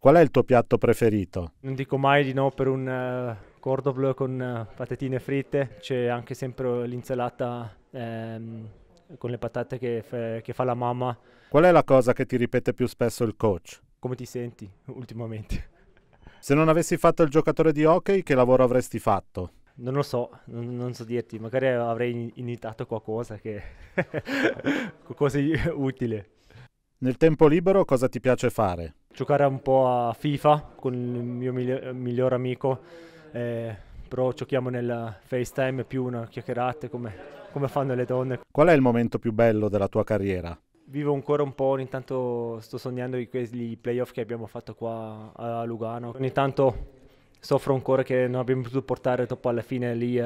Qual è il tuo piatto preferito? Non dico mai di no per un uh, eh, cordon bleu con uh, patatine fritte, c'è anche sempre l'insalata ehm, con le patate che, fe- che fa la mamma. Qual è la cosa che ti ripete più spesso il coach? Come ti senti ultimamente? Se non avessi fatto il giocatore di hockey, che lavoro avresti fatto? Non lo so, non, non, so dirti, magari avrei iniziato qualcosa che qualcosa utile. Nel tempo libero cosa ti piace fare? giocare un po' a FIFA con il mio miglior amico, eh, però giochiamo nel FaceTime più una chiacchierata come, come, fanno le donne. Qual è il momento più bello della tua carriera? Vivo ancora un po', ogni tanto sto sognando di quei playoff che abbiamo fatto qua a Lugano. Ogni tanto soffro ancora che non abbiamo potuto portare dopo alla fine lì eh,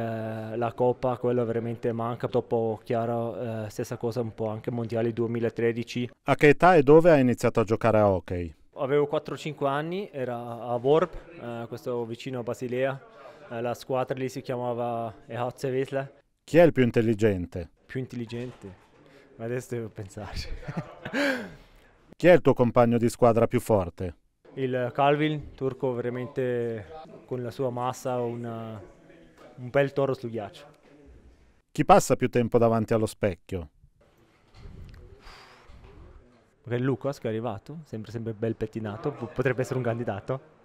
la coppa, quello veramente manca. Dopo, chiaro, eh, stessa cosa un po' anche mondiali 2013. A che età e dove hai iniziato a giocare a hockey? avevo 4-5 anni, era a Worp, eh, questo vicino a Basilea, eh, la squadra lì si chiamava Ehatze Vesla. Chi è il più intelligente? Più intelligente? Ma adesso devo pensarci. Chi è il tuo compagno di squadra più forte? Il Calvin, turco veramente con la sua massa, una, un bel toro sul ghiaccio. Chi passa più tempo davanti allo specchio? Lucas che è arrivato, sempre, sempre bel pettinato, potrebbe essere un candidato.